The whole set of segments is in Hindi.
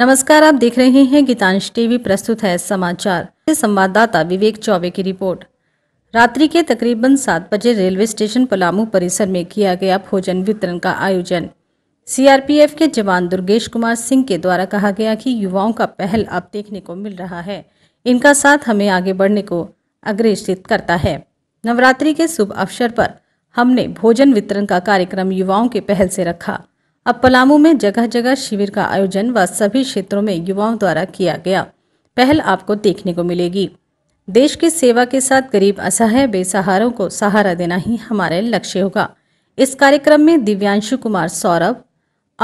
नमस्कार आप देख रहे हैं गीतांश टीवी प्रस्तुत है समाचार संवाददाता विवेक चौबे की रिपोर्ट रात्रि के तकरीबन सात बजे रेलवे स्टेशन पलामू परिसर में किया गया भोजन वितरण का आयोजन सीआरपीएफ के जवान दुर्गेश कुमार सिंह के द्वारा कहा गया कि युवाओं का पहल अब देखने को मिल रहा है इनका साथ हमें आगे बढ़ने को अग्रेषित करता है नवरात्रि के शुभ अवसर पर हमने भोजन वितरण का कार्यक्रम युवाओं के पहल से रखा अब पलामू में जगह जगह शिविर का आयोजन व सभी क्षेत्रों में युवाओं द्वारा किया गया पहल आपको देखने को मिलेगी देश की सेवा के साथ गरीब असहाय बेसहारों को सहारा देना ही हमारे लक्ष्य होगा इस कार्यक्रम में Divyanshu Kumar Saurabh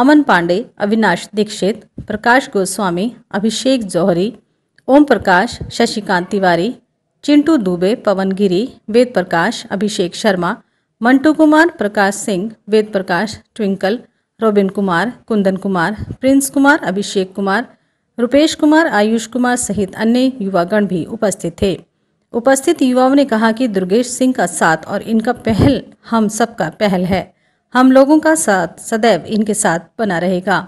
Aman Pandey Avinash Dixit Prakash Goswami Abhishek Jauhari Om Prakash Shashikant Tiwari Chintu Dubey Pawan Giri Ved Prakash Abhishek Sharma Mantu Kumar Prakash Singh Ved Prakash Twinkle Robin Kumar Kundan Kumar Prince Kumar Abhishek Kumar Rupesh Kumar Ayush Kumar सहित अन्य युवागण भी उपस्थित थे उपस्थित युवाओं ने कहा कि दुर्गेश सिंह का साथ और इनका पहल हम सबका पहल है हम लोगों का साथ सदैव इनके साथ बना रहेगा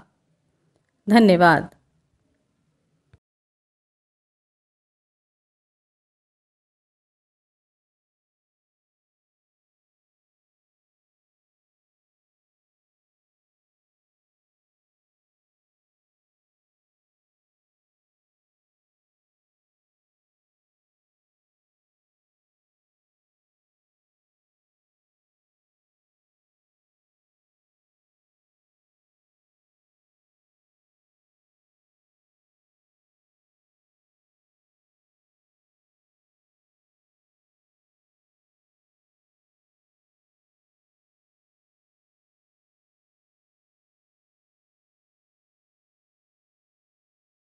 धन्यवाद